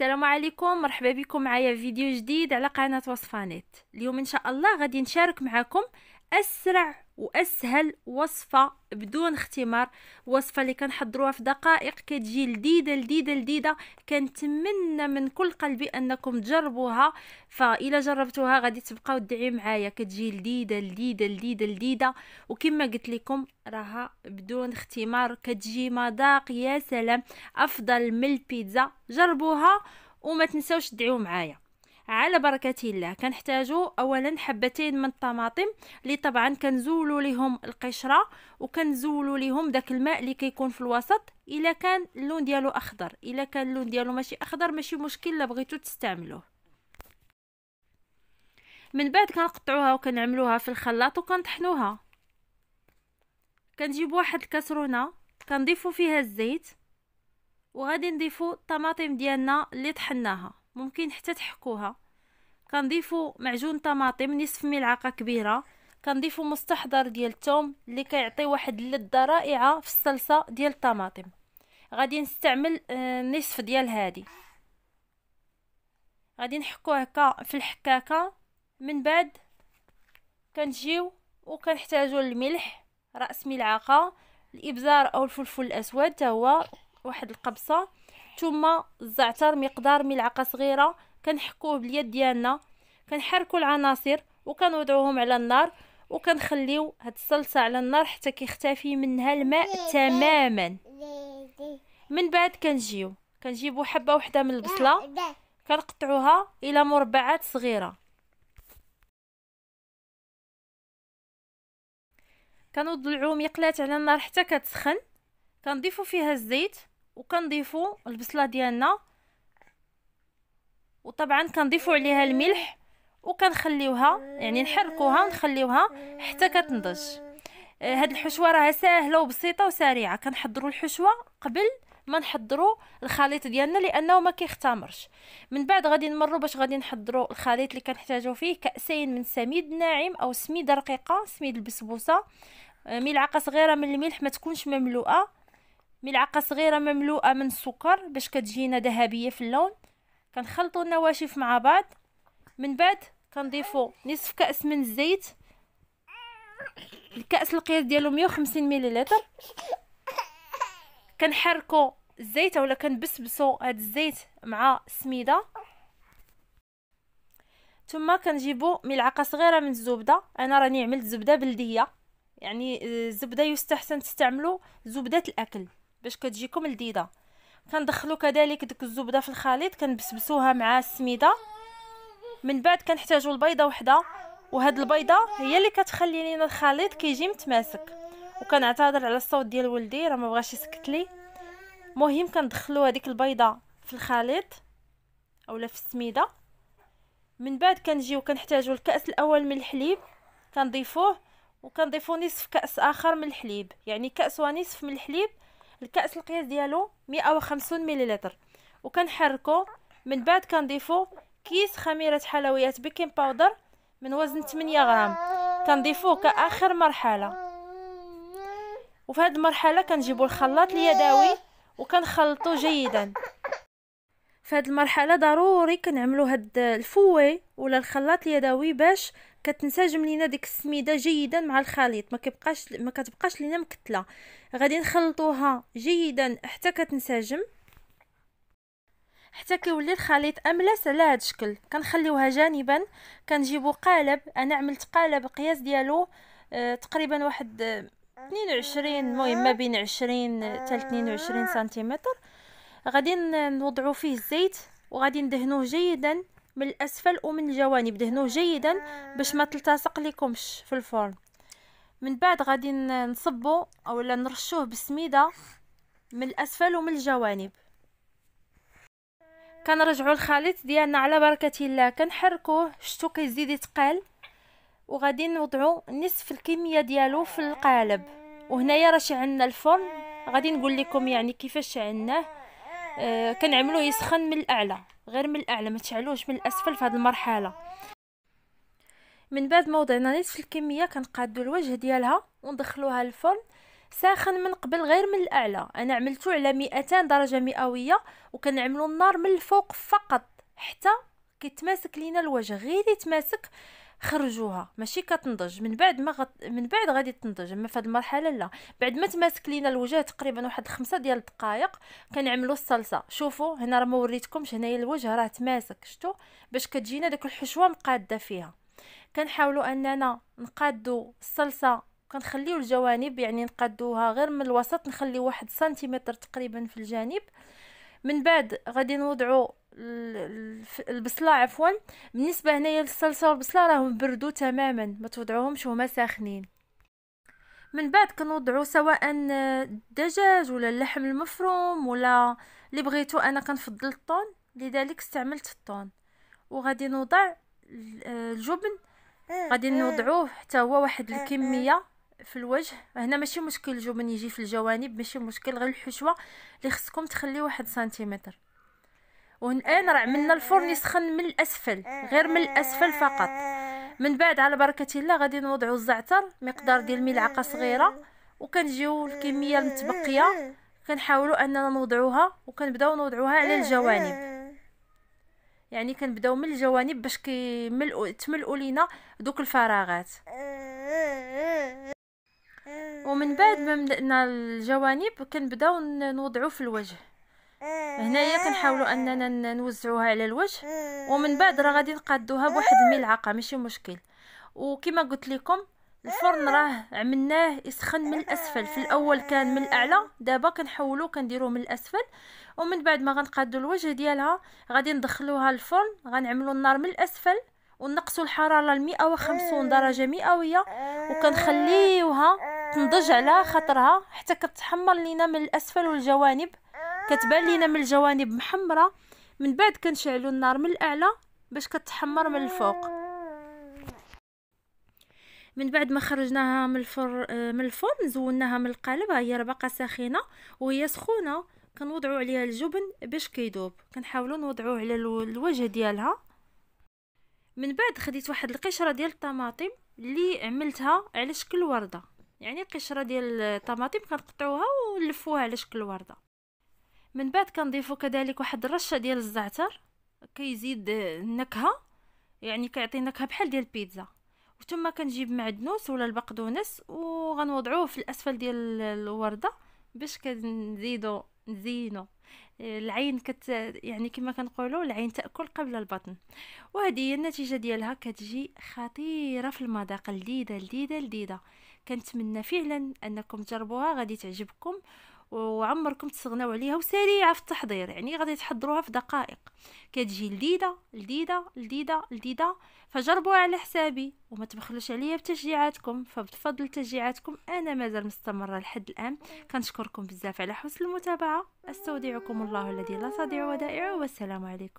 السلام عليكم مرحبا بكم معايا في فيديو جديد على قناة وصفانيت اليوم ان شاء الله غادي نشارك معكم اسرع واسهل وصفه بدون اختمار وصفه اللي كنحضروها في دقائق كتجي لذيذه لذيذه لذيذه كنتمنى من كل قلبي انكم تجربوها فإلا جربتوها غادي تبقاو تدعي معايا كتجي لذيذه لذيذه لذيذه لذيذه وكما قلت لكم راها بدون اختمار كتجي مذاق يا سلام افضل من البيتزا جربوها وما تنساوش تدعيو معايا على بركة الله كنحتاجو اولا حبتين من الطماطم اللي طبعا كنزولو ليهم القشرة وكنزولو ليهم داك الماء اللي كيكون في الوسط الا كان اللون ديالو اخضر الا كان اللون ديالو ماشي اخضر ماشي مشكل لا بغيتو تستعملوه من بعد كنقطعوها وكنعملوها في الخلاط وكنطحنوها كنجيب واحد الكسرونه كنضيفو فيها الزيت وغادي نضيفو الطماطم ديالنا اللي طحناها ممكن حتى تحكوها كنضيفوا معجون طماطم نصف ملعقه كبيره كنضيفوا مستحضر ديال الثوم اللي كيعطي واحد اللذه رائعه في الصلصه ديال الطماطم غادي نستعمل آه، نصف ديال هادي غادي نحكو هكا في الحكاكه من بعد كنجيو وكنحتاجو الملح راس ملعقه الابزار او الفلفل الاسود حتى هو واحد القبصه ثم الزعتر مقدار ملعقه صغيره كنحكوه باليد ديالنا كنحركوا العناصر وكنوضعوهم على النار وكنخليو هاد الصلصه على النار حتى كيختفي منها الماء تماما من بعد كنجيو كنجيبو حبه وحده من البصله كنقطعوها الى مربعات صغيره كنوضعو مقلاة على النار حتى كتسخن كنضيفو فيها الزيت وكنضيفوا البصله ديالنا وطبعا كنضيفو عليها الملح وكنخليوها يعني نحركوها ونخليوها حتى كتنضج آه، هاد الحشوه راها ساهله وبسيطه وسريعه كنحضروا الحشوه قبل ما نحضروا الخليط ديالنا لانه ما كيختمرش من بعد غادي نمروا باش غادي نحضروا الخليط اللي كنحتاجو فيه كاسين من سميد ناعم او سميده رقيقه سميد البسبوسه آه، ملعقه صغيره من الملح ما تكونش مملوءه ملعقه صغيره مملوءه من السكر باش كتجينا ذهبيه في اللون كنخلطوا النواشف مع بعض من بعد كنضيفوا نصف كاس من الزيت الكاس القياس ديالو 150 مليلتر كنحركوا الزيت اولا كنبسبسوا هاد الزيت مع السميده ثم كنجيبوا ملعقه صغيره من الزبده انا راني عملت زبده بلديه يعني آه، الزبده يستحسن تستعملوا زبده الاكل باش كتجيكم لذيذه كندخلو كذلك ديك الزبده في الخليط كنبسبسوها مع السميده من بعد كنحتاجو البيضه وحده وهاد البيضه هي اللي كتخلي لينا الخليط كيجي متماسك وكنعتذر على الصوت ديال ولدي راه ما بغاش يسكت لي مهم كندخلو هذيك البيضه في الخليط اولا في السميده من بعد كنجيو كنحتاجو الكاس الاول من الحليب كنضيفوه وكنضيفو نصف كاس اخر من الحليب يعني كاس ونصف من الحليب الكاس القياس ديالو 150 مليلتر وكنحركو من بعد كنضيفو كيس خميره حلويات بيكين باودر من وزن 8 غرام كنضيفوه كاخر مرحله وفي هذه المرحله كنجيبو الخلاط اليدوي وكنخلطو جيدا في هذه المرحله ضروري كنعملو هاد الفوي ولا الخلاط اليدوي باش كتنسجم لينا ديك السميده جيدا مع الخليط ما كيبقاش ما كتبقاش لينا مكتله غادي نخلطوها جيدا حتى كتنسجم حتى كيولي الخليط املس على هذا الشكل كنخليوها جانبا كنجيبو قالب انا عملت قالب قياس ديالو آه تقريبا واحد 22 آه، المهم ما بين 20 آه، حتى 22 سنتيمتر غادي نوضعو فيه الزيت وغادي ندهنوه جيدا من الاسفل ومن الجوانب دهنوه جيدا باش ما تلتصق لكمش في الفرن من بعد غادي نصبو اولا نرشوه بالسميده من الاسفل ومن الجوانب كنرجعوا الخليط ديالنا على بركه الله كنحركوه شتو كيزيد يتقال وغادي نوضعوا نصف الكميه ديالو في القالب وهنايا راه شعلنا الفرن غادي نقول لكم يعني كيفاش شعلناه آه، كنعملوه يسخن من الاعلى غير من الاعلى ما تشعلوش من الاسفل في هذه المرحله من بعد ما وضعنا نصف الكميه كنقادو الوجه ديالها وندخلوها للفرن ساخن من قبل غير من الاعلى انا عملته على 200 درجه مئويه وكنعملو النار من الفوق فقط حتى كيتماسك لينا الوجه غير يتماسك خرجوها ماشي كتنضج من بعد ما غت... من بعد غادي تنضج اما في المرحله لا بعد ما تماسك لينا الوجه تقريبا واحد خمسة ديال الدقائق كنعملوا الصلصه شوفوا هنا راه ما وريتكمش هنايا الوجه راه تماسك شفتوا باش كتجينا داك الحشوه مقاده فيها كنحاولوا اننا نقادوا الصلصه كنخليو الجوانب يعني نقادوها غير من الوسط نخلي واحد سنتيمتر تقريبا في الجانب من بعد غادي نوضعوا البصله عفوا بالنسبه هنايا للصلصه والبصله راهم بردوا تماما ما توضعوهمش هما ساخنين من بعد كنوضعوا سواء آه، الدجاج ولا اللحم المفروم ولا اللي بغيتو انا كنفضل الطون لذلك استعملت الطون وغادي نوضع آه، الجبن غادي نوضعوه حتى هو واحد الكميه في الوجه هنا ماشي مشكل الجبن يجي في الجوانب ماشي مشكل غير الحشوه اللي خصكم تخليه واحد سنتيمتر وهنا راه عملنا الفرن يسخن من الاسفل غير من الاسفل فقط من بعد على بركه الله غادي نوضعوا الزعتر مقدار ديال ملعقه صغيره وكنجيو الكميه المتبقيه كنحاولوا اننا نوضعوها وكنبداو نوضعوها على الجوانب يعني كنبداو من الجوانب باش كيملؤوا تملؤوا لينا دوك الفراغات ومن بعد ما ملئنا الجوانب كنبداو نوضعو في الوجه هنايا كنحاولوا آه. اننا نوزعوها على الوجه آه. ومن بعد راه غادي نقادوها بواحد الملعقه آه. ماشي مشكل وكما قلت لكم الفرن راه عملناه يسخن من الاسفل في الاول كان من الاعلى دابا كنحولو كنديروه من الاسفل ومن بعد ما غنقادو الوجه ديالها غادي ندخلوها الفرن غنعملو النار من الاسفل ونقصوا الحراره ل 150 درجه مئويه وكنخليوها تنضج على خاطرها حتى كتحمر لينا من الاسفل والجوانب كتبان لينا من الجوانب محمره من بعد كنشعلوا النار من الاعلى باش كتحمر من الفوق من بعد ما خرجناها من الفر آه، من الفرن زولناها من القالب هي باقا ساخنه وهي سخونه كنوضعوا عليها الجبن باش كيدوب كنحاولوا نوضعوه على الوجه ديالها من بعد خديت واحد القشره ديال الطماطم اللي عملتها على شكل ورده يعني قشره ديال الطماطم كنقطعوها ونلفوها على شكل ورده من بعد كنضيفو كذلك واحد الرشه ديال الزعتر كيزيد النكهه يعني كيعطي نكهه بحال ديال البيتزا وتما كنجيب معدنوس ولا البقدونس وغنوضعوه في الاسفل ديال الورده باش كنزيدو نزينو العين كت يعني كما كنقولوا العين تاكل قبل البطن وهذه هي النتيجه ديالها كتجي خطيره في المذاق لذيذه لذيذه لذيذه كنتمنى فعلا انكم تجربوها غادي تعجبكم وعمركم تستغناو عليها وسريعه في التحضير يعني غادي تحضروها في دقائق كتجي لذيذه لذيذه لذيذه لذيذه فجربوها على حسابي وما تبخلوش عليا بتشجيعاتكم فبفضل تشجيعاتكم انا مازال مستمره لحد الان كنشكركم بزاف على حسن المتابعه استودعكم الله الذي لا تضيع ودائعه والسلام عليكم